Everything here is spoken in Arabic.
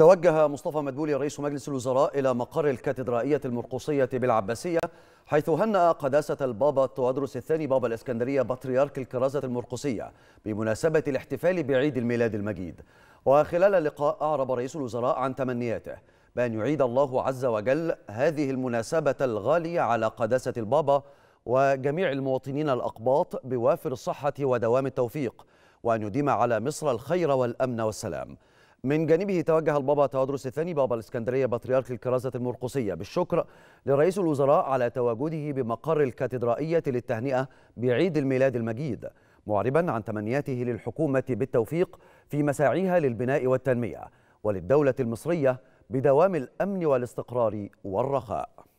توجه مصطفى مدبولي رئيس مجلس الوزراء إلى مقر الكاتدرائية المرقوصية بالعباسية حيث هنأ قداسة البابا تودروس الثاني بابا الإسكندرية بطريرك الكرازة المرقوصية بمناسبة الاحتفال بعيد الميلاد المجيد وخلال اللقاء أعرب رئيس الوزراء عن تمنياته بأن يعيد الله عز وجل هذه المناسبة الغالية على قداسة البابا وجميع المواطنين الأقباط بوافر الصحة ودوام التوفيق وأن يديم على مصر الخير والأمن والسلام من جانبه توجه البابا تيودروس الثاني بابا الاسكندريه بطريرك الكرازه المرقسيه بالشكر لرئيس الوزراء على تواجده بمقر الكاتدرائيه للتهنئه بعيد الميلاد المجيد معربا عن تمنياته للحكومه بالتوفيق في مساعيها للبناء والتنميه وللدوله المصريه بدوام الامن والاستقرار والرخاء